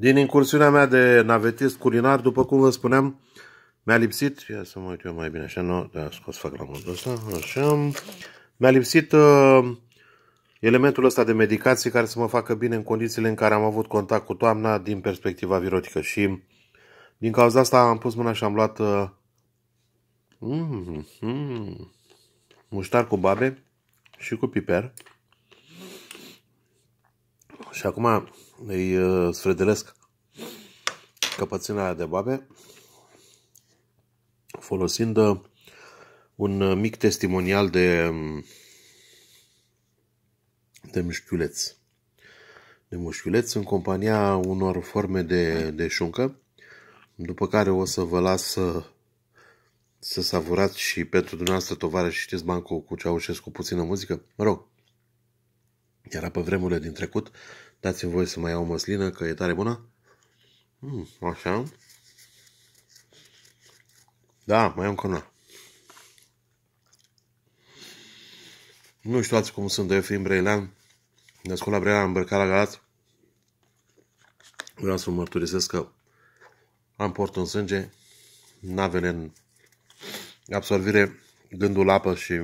Din incursiunea mea de navetist culinar, după cum vă spuneam, mi-a lipsit, ia să mă uit eu mai bine, așa, nu, da, scos fac la modul ăsta, așa, mi-a lipsit uh, elementul ăsta de medicație care să mă facă bine în condițiile în care am avut contact cu toamna din perspectiva virotică și din cauza asta am pus mâna și am luat uh, mm, mm, muștar cu babe și cu piper și acum îi uh, sfredelesc căpățâna aia de babe folosind uh, un uh, mic testimonial de mm, de mușchiuleț. De mușchiuleț în compania unor forme de, de șuncă, după care o să vă las să, să savurați și pentru dumneavoastră tovară și știți bancul cu Ceaușescu puțină muzică. Mă rog, era pe vremurile din trecut. Dați-mi voi să mai iau o măslină, că e tare bună. Mm, așa. Da, mai am una. Nu știu ați cum sunt, eu fiind breilean, născut la Brăila, îmbrăcat la Galat. Vreau să mărturisesc că am port în sânge, navele în absorbire, gândul apă și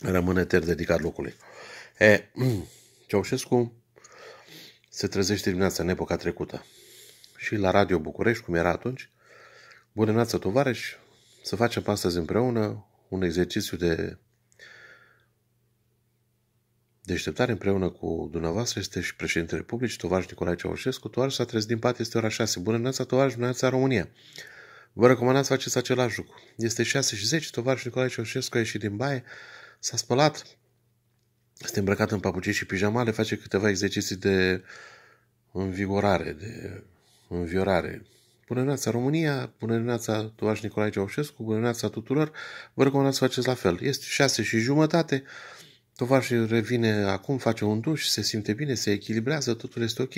rămâne ter dedicat locului. E, mm, Ceaușescu se trezește dimineața în epoca trecută. Și la Radio București, cum era atunci, bună dimineața, tovarăși, să facem astăzi împreună un exercițiu de deșteptare împreună cu dumneavoastră. Este și președintele Republicii, tovarăș Nicolae Ceaușescu. Tovarăș s-a trezit din pat, este ora 6. Bună dimineața, tovarăș, dimineața România. Vă recomand să faceți același lucru. Este 6 și 10, tovarăș Nicolae Ceaușescu a ieșit din baie, s-a spălat, este îmbrăcat în papucii și pijamale, face câteva exerciții de învigorare, de înviorare. Bună dimineața România, bună dimineața Tuaș Nicolae Ceaușescu, bună dimineața tuturor, vă recomand să faceți la fel. Este șase și jumătate, tovarășul revine acum, face un duș, se simte bine, se echilibrează, totul este ok.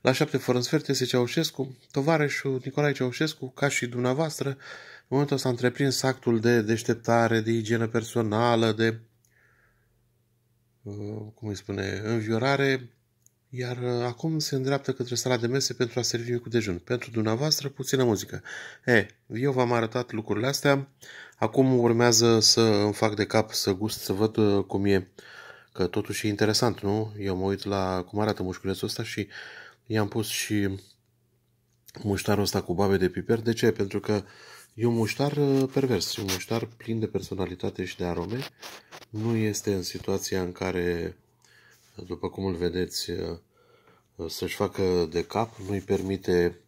La șapte fără sfert este Ceaușescu, tovarășul Nicolae Ceaușescu, ca și dumneavoastră, în momentul ăsta a întreprins actul de deșteptare, de igienă personală, de Uh, cum îi spune, înviorare, iar uh, acum se îndreaptă către sala de mese pentru a servi micul dejun. Pentru dumneavoastră, puțină muzică. E, eu v-am arătat lucrurile astea. Acum urmează să îmi fac de cap, să gust, să văd uh, cum e. Că totuși e interesant, nu? Eu mă uit la cum arată mușculețul ăsta și i-am pus și muștarul ăsta cu babe de piper. De ce? Pentru că uh, E un muștar uh, pervers, e un muștar plin de personalitate și de arome. Nu este în situația în care, după cum îl vedeți, uh, uh, să-și facă de cap, nu-i permite,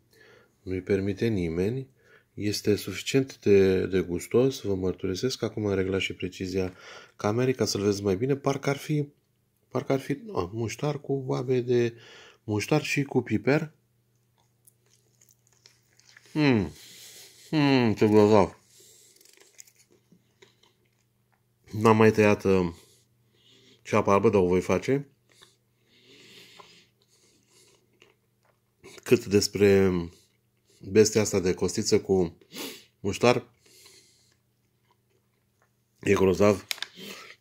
nu permite nimeni. Este suficient de, de gustos, vă mărturisesc, acum am reglat și precizia camerei ca să-l vezi mai bine, parcă ar fi, parcă ar fi no, muștar cu babe de muștar și cu piper. Hmm. Mmm, ce grozav. N-am mai tăiat uh, ceapa albă, dar o voi face. Cât despre bestia asta de costiță cu muștar, e grozav,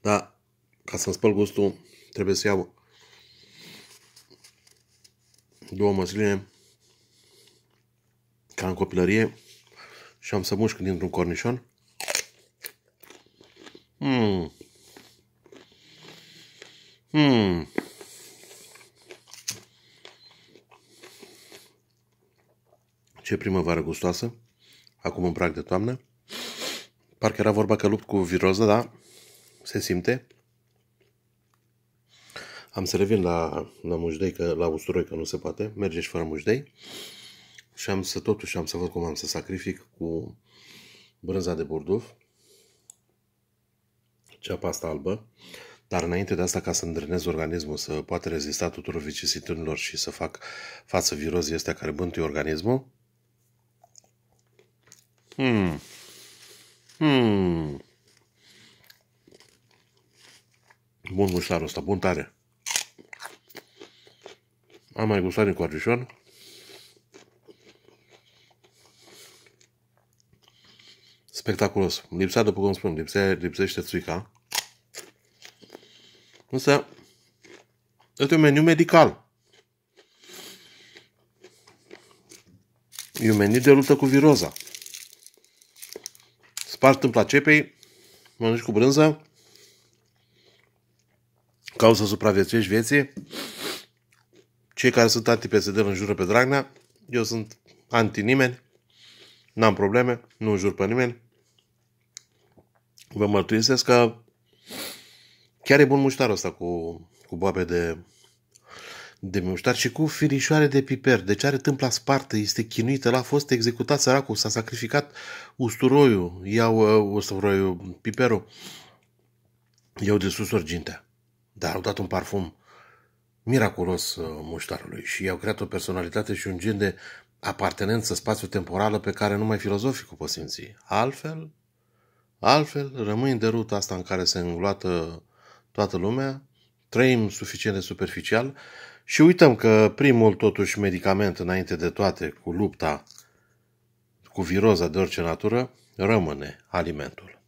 dar ca să-mi spăl gustul, trebuie să iau două măsline ca în copilărie și am să mușc dintr-un cornișon. Mmm. Mmm. Ce primăvară gustoasă. Acum în prag de toamnă. Parcă era vorba că lupt cu viroză, da? Se simte. Am să revin la, la mușdei, că la usturoi, că nu se poate. Merge și fără mușdei și am să, totuși am să văd cum am să sacrific cu brânza de burduf, ceapa asta albă, dar înainte de asta, ca să îndrenez organismul, să poată rezista tuturor vicisitudinilor și să fac față virozii astea care bântuie organismul? Hmm. Hmm. Bun muștarul ăsta, bun tare. Am mai gustat din coarcișoan. spectaculos. Lipsa, după cum spun, lipse, lipsește țuica. Însă, este un meniu medical. E un meniu de luptă cu viroza. Spart în placepei, mănânci cu brânză, ca să supraviețuiești vieții. Cei care sunt anti-PSD în jură pe Dragnea. Eu sunt anti-nimeni. N-am probleme, nu jur pe nimeni vă mărturisesc că chiar e bun muștarul ăsta cu, cu boabe de, de muștar și cu firișoare de piper. Deci are tâmpla spartă, este chinuită, l-a fost executat săracul, s-a sacrificat usturoiul, iau uh, usturoiul, piperul, iau de sus orgintea. Dar au dat un parfum miraculos uh, muștarului și i-au creat o personalitate și un gen de apartenență spațiu-temporală pe care numai filozoficul poți simți. Altfel, Altfel, rămâi în deruta asta în care se înglată toată lumea, trăim suficient de superficial și uităm că primul, totuși, medicament înainte de toate cu lupta cu viroza de orice natură rămâne alimentul.